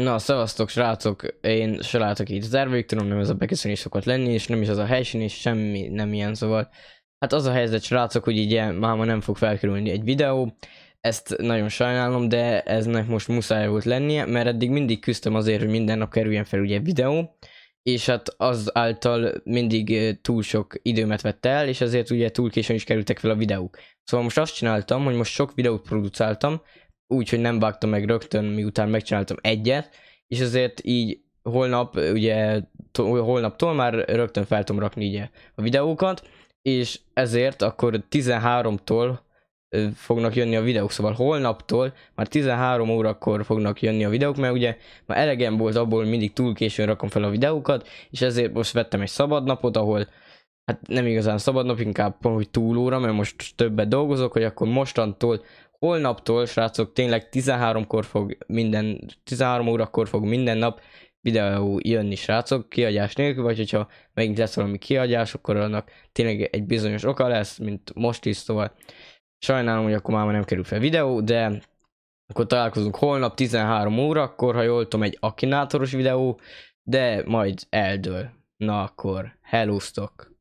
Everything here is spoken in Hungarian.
Na, szevasztok srácok, én se látok itt zárva, tudom nem ez a beköszönés szokott lenni, és nem is az a helyszín, és semmi nem ilyen, szóval Hát az a helyzet srácok, hogy így máma nem fog felkerülni egy videó, ezt nagyon sajnálom, de eznek most muszáj volt lennie, mert eddig mindig küzdtem azért, hogy minden nap kerüljen fel ugye videó, és hát azáltal mindig eh, túl sok időmet vett el, és ezért ugye túl későn is kerültek fel a videók. Szóval most azt csináltam, hogy most sok videót producáltam, úgy, hogy nem vágtam meg rögtön, miután megcsináltam egyet, és azért így holnap, ugye holnaptól már rögtön fel tudom rakni ugye a videókat, és ezért akkor 13-tól fognak jönni a videók, szóval holnaptól már 13 órakor fognak jönni a videók, mert ugye már elegem volt abból, mindig túl későn rakom fel a videókat, és ezért most vettem egy szabad napot, ahol hát nem igazán szabadnap, inkább hogy túlóra, mert most többet dolgozok, hogy akkor mostantól holnaptól, srácok, tényleg 13-kor fog minden, 13 órakor fog minden nap videó jönni, srácok, kiadás nélkül, vagy hogyha megint lesz valami kiadás, akkor annak tényleg egy bizonyos oka lesz, mint most is, szóval sajnálom, hogy akkor már nem kerül fel videó, de akkor találkozunk holnap 13 órakor, ha jól tudom, egy akinátoros videó, de majd eldől. Na akkor, hellóztok!